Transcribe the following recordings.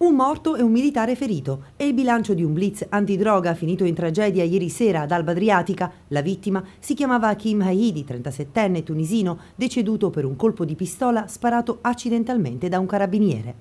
Un morto e un militare ferito. È il bilancio di un blitz antidroga finito in tragedia ieri sera ad Alba Adriatica. La vittima si chiamava Kim Haidi, 37enne tunisino, deceduto per un colpo di pistola sparato accidentalmente da un carabiniere.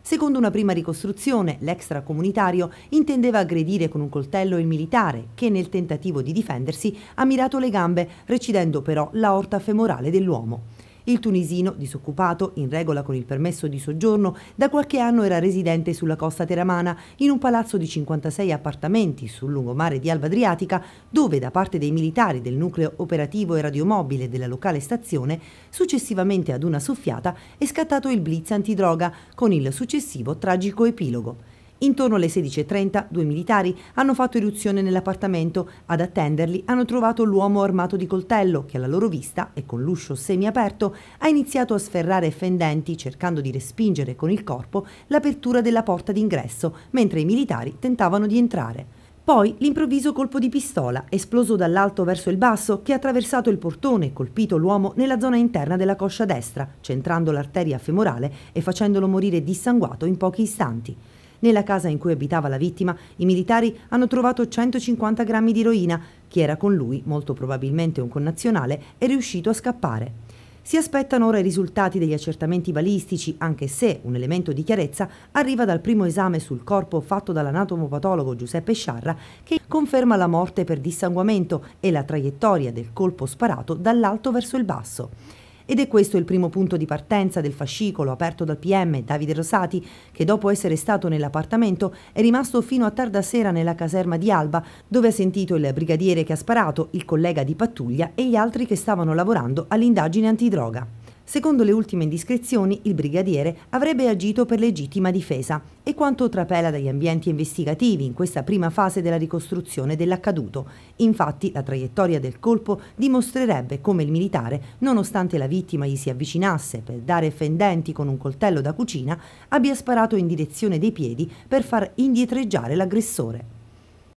Secondo una prima ricostruzione, l'extracomunitario intendeva aggredire con un coltello il militare, che nel tentativo di difendersi ha mirato le gambe, recidendo però la l'aorta femorale dell'uomo. Il tunisino, disoccupato, in regola con il permesso di soggiorno, da qualche anno era residente sulla costa teramana, in un palazzo di 56 appartamenti sul lungomare di Alba Adriatica, dove da parte dei militari del nucleo operativo e radiomobile della locale stazione, successivamente ad una soffiata, è scattato il blitz antidroga, con il successivo tragico epilogo. Intorno alle 16.30 due militari hanno fatto irruzione nell'appartamento. Ad attenderli hanno trovato l'uomo armato di coltello che alla loro vista e con l'uscio semiaperto ha iniziato a sferrare fendenti cercando di respingere con il corpo l'apertura della porta d'ingresso mentre i militari tentavano di entrare. Poi l'improvviso colpo di pistola, esploso dall'alto verso il basso, che ha attraversato il portone e colpito l'uomo nella zona interna della coscia destra, centrando l'arteria femorale e facendolo morire dissanguato in pochi istanti. Nella casa in cui abitava la vittima, i militari hanno trovato 150 grammi di eroina. Chi era con lui, molto probabilmente un connazionale, è riuscito a scappare. Si aspettano ora i risultati degli accertamenti balistici, anche se un elemento di chiarezza arriva dal primo esame sul corpo fatto dall'anatomopatologo Giuseppe Sciarra, che conferma la morte per dissanguamento e la traiettoria del colpo sparato dall'alto verso il basso. Ed è questo il primo punto di partenza del fascicolo aperto dal PM Davide Rosati, che dopo essere stato nell'appartamento è rimasto fino a tarda sera nella caserma di Alba, dove ha sentito il brigadiere che ha sparato, il collega di pattuglia e gli altri che stavano lavorando all'indagine antidroga. Secondo le ultime indiscrezioni, il brigadiere avrebbe agito per legittima difesa e quanto trapela dagli ambienti investigativi in questa prima fase della ricostruzione dell'accaduto. Infatti, la traiettoria del colpo dimostrerebbe come il militare, nonostante la vittima gli si avvicinasse per dare fendenti con un coltello da cucina, abbia sparato in direzione dei piedi per far indietreggiare l'aggressore.